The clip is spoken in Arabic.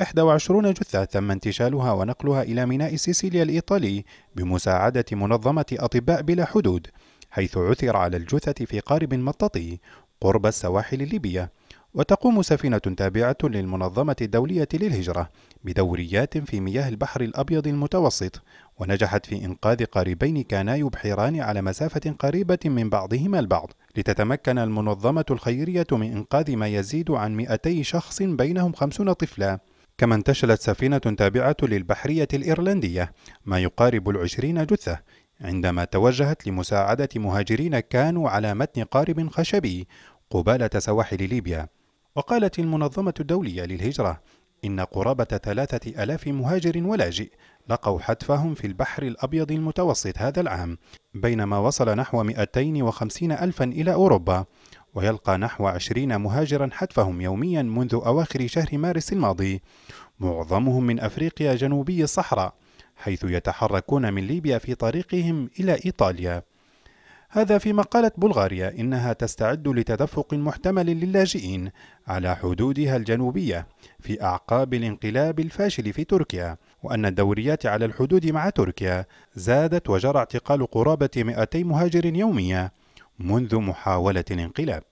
21 جثة تم انتشالها ونقلها إلى ميناء سيسيليا الإيطالي بمساعدة منظمة أطباء بلا حدود حيث عثر على الجثث في قارب مطاطي قرب السواحل الليبية وتقوم سفينة تابعة للمنظمة الدولية للهجرة بدوريات في مياه البحر الأبيض المتوسط ونجحت في إنقاذ قاربين كانا يبحران على مسافة قريبة من بعضهما البعض لتتمكن المنظمة الخيرية من إنقاذ ما يزيد عن 200 شخص بينهم 50 طفلاً كما انتشلت سفينة تابعة للبحرية الإيرلندية ما يقارب العشرين جثة عندما توجهت لمساعدة مهاجرين كانوا على متن قارب خشبي قبالة سواحل ليبيا وقالت المنظمة الدولية للهجرة إن قرابة ثلاثة ألاف مهاجر ولاجئ لقوا حتفهم في البحر الأبيض المتوسط هذا العام بينما وصل نحو 250 ألفا إلى أوروبا ويلقى نحو عشرين مهاجرا حتفهم يوميا منذ أواخر شهر مارس الماضي معظمهم من أفريقيا جنوبي الصحراء حيث يتحركون من ليبيا في طريقهم إلى إيطاليا هذا فيما قالت بلغاريا إنها تستعد لتدفق محتمل للاجئين على حدودها الجنوبية في أعقاب الانقلاب الفاشل في تركيا وأن الدوريات على الحدود مع تركيا زادت وجرى اعتقال قرابة 200 مهاجر يوميا منذ محاولة الانقلاب